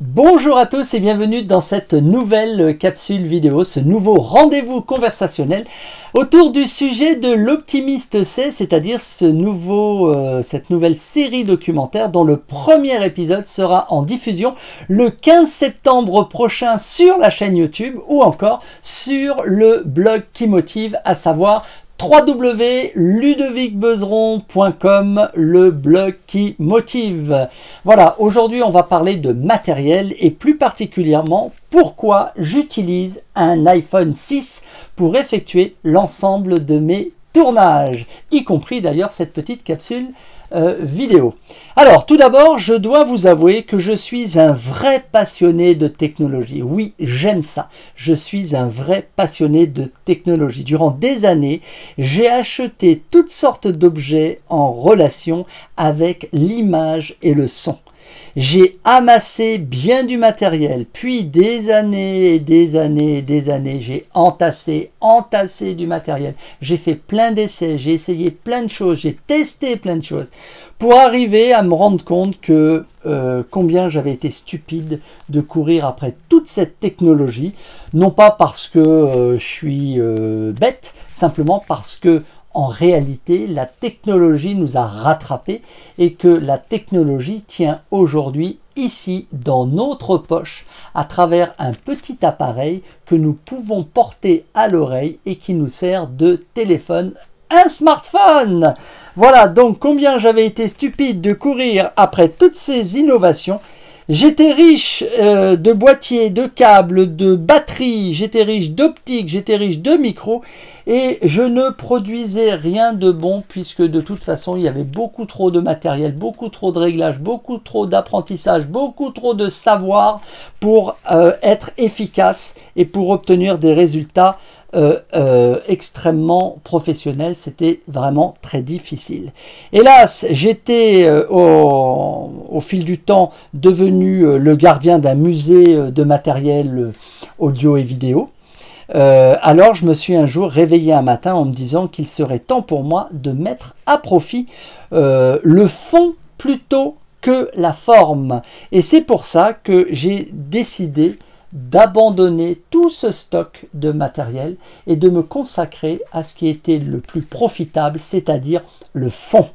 Bonjour à tous et bienvenue dans cette nouvelle capsule vidéo, ce nouveau rendez-vous conversationnel autour du sujet de l'optimiste C, c'est-à-dire ce nouveau, euh, cette nouvelle série documentaire dont le premier épisode sera en diffusion le 15 septembre prochain sur la chaîne YouTube ou encore sur le blog qui motive, à savoir www.ludovicbeuzeron.com, le blog qui motive. Voilà, aujourd'hui on va parler de matériel et plus particulièrement pourquoi j'utilise un iPhone 6 pour effectuer l'ensemble de mes tournage, y compris d'ailleurs cette petite capsule euh, vidéo. Alors tout d'abord, je dois vous avouer que je suis un vrai passionné de technologie. Oui, j'aime ça. Je suis un vrai passionné de technologie. Durant des années, j'ai acheté toutes sortes d'objets en relation avec l'image et le son. J'ai amassé bien du matériel, puis des années et des années et des années, j'ai entassé, entassé du matériel. J'ai fait plein d'essais, j'ai essayé plein de choses, j'ai testé plein de choses pour arriver à me rendre compte que euh, combien j'avais été stupide de courir après toute cette technologie, non pas parce que euh, je suis euh, bête, simplement parce que en réalité la technologie nous a rattrapés et que la technologie tient aujourd'hui ici dans notre poche à travers un petit appareil que nous pouvons porter à l'oreille et qui nous sert de téléphone un smartphone Voilà donc combien j'avais été stupide de courir après toutes ces innovations. J'étais riche euh, de boîtiers, de câbles, de batteries, j'étais riche d'optiques, j'étais riche de micros, et je ne produisais rien de bon puisque de toute façon il y avait beaucoup trop de matériel, beaucoup trop de réglages, beaucoup trop d'apprentissage, beaucoup trop de savoir pour euh, être efficace et pour obtenir des résultats euh, euh, extrêmement professionnels. C'était vraiment très difficile. Hélas, j'étais au, fil du temps devenu le gardien d'un musée de matériel audio et vidéo. Euh, alors je me suis un jour réveillé un matin en me disant qu'il serait temps pour moi de mettre à profit euh, le fond plutôt que la forme. Et c'est pour ça que j'ai décidé d'abandonner tout ce stock de matériel et de me consacrer à ce qui était le plus profitable, c'est-à-dire le fond.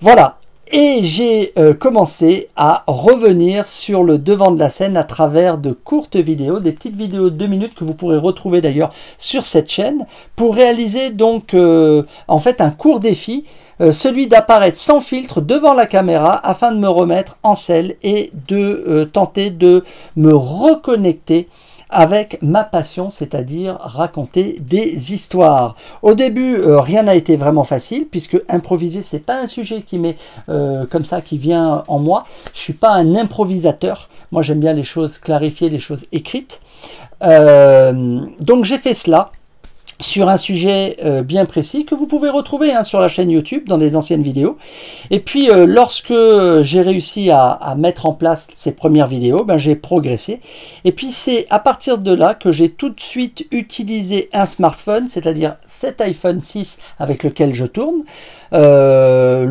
Voilà, et j'ai euh, commencé à revenir sur le devant de la scène à travers de courtes vidéos, des petites vidéos de 2 minutes que vous pourrez retrouver d'ailleurs sur cette chaîne, pour réaliser donc euh, en fait un court défi, euh, celui d'apparaître sans filtre devant la caméra afin de me remettre en selle et de tenter de me reconnecter avec ma passion, c'est-à-dire raconter des histoires. Au début, euh, rien n'a été vraiment facile puisque improviser, c'est pas un sujet qui m'est euh, comme ça qui vient en moi. Je suis pas un improvisateur. Moi, j'aime bien les choses clarifiées, les choses écrites. Euh, donc j'ai fait cela sur un sujet euh, bien précis que vous pouvez retrouver hein, sur la chaîne YouTube dans des anciennes vidéos. Et puis euh, lorsque j'ai réussi à, mettre en place ces premières vidéos, ben, j'ai progressé. Et puis c'est à partir de là que j'ai tout de suite utilisé un smartphone, c'est-à-dire cet iPhone 6 avec lequel je tourne. Euh,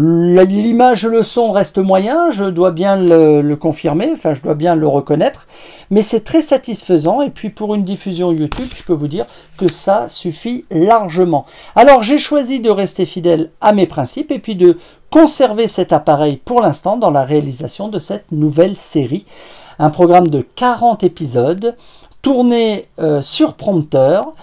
l'image, le son reste moyen, je dois bien le, le confirmer, enfin je dois bien le reconnaître. Mais c'est très satisfaisant. Et puis pour une diffusion YouTube, je peux vous dire que ça suffit largement. Alors j'ai choisi de rester fidèle à mes principes et puis de conserver cet appareil pour l'instant dans la réalisation de cette nouvelle série. Un programme de 40 épisodes tourné euh, sur prompteur,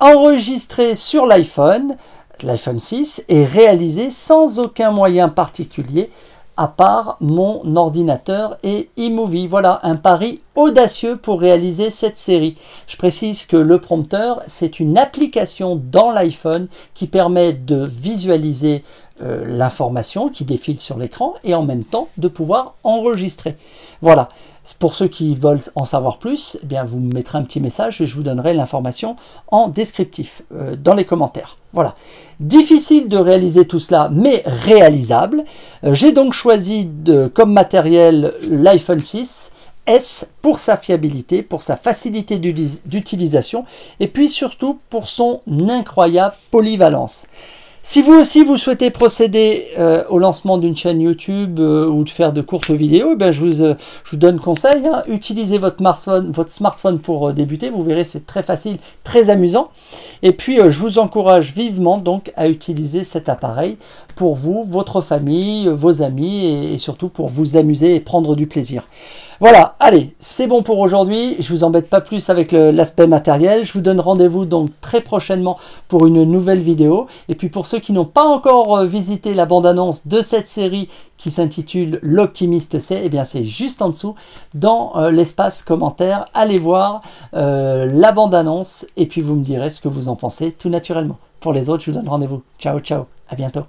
enregistré sur l'iPhone, l'iPhone 6, et réalisé sans aucun moyen particulier à part mon ordinateur et iMovie. Voilà un pari audacieux pour réaliser cette série. Je précise que le prompteur, c'est une application dans l'iPhone qui permet de visualiser euh, l'information qui défile sur l'écran et en même temps de pouvoir enregistrer. Voilà, pour ceux qui veulent en savoir plus, eh bien vous me mettrez un petit message et je vous donnerai l'information en descriptif, euh, dans les commentaires. Voilà. Difficile de réaliser tout cela, mais réalisable. Euh, j'ai donc choisi comme matériel l'iPhone 6 S pour sa fiabilité, pour sa facilité d'utilisation et puis surtout pour son incroyable polyvalence. Si vous aussi vous souhaitez procéder euh, au lancement d'une chaîne YouTube euh, ou de faire de courtes vidéos, ben je, vous, euh, je vous donne conseil. Hein. utilisez votre smartphone, votre smartphone pour débuter. Vous verrez, c'est très facile, très amusant. Et puis, je vous encourage vivement donc à utiliser cet appareil pour vous, votre famille, vos amis et, surtout pour vous amuser et prendre du plaisir. Voilà, allez, c'est bon pour aujourd'hui. Je vous embête pas plus avec l'aspect matériel. Je vous donne rendez-vous donc très prochainement pour une nouvelle vidéo. Et puis pour ceux qui n'ont pas encore euh, visité la bande-annonce de cette série qui s'intitule L'optimiste c'est, eh bien c'est juste en dessous dans euh, l'espace commentaire. Allez voir euh, la bande-annonce et puis vous me direz ce que vous en pensez tout naturellement. Pour les autres, je vous donne rendez-vous. Ciao, ciao, à bientôt.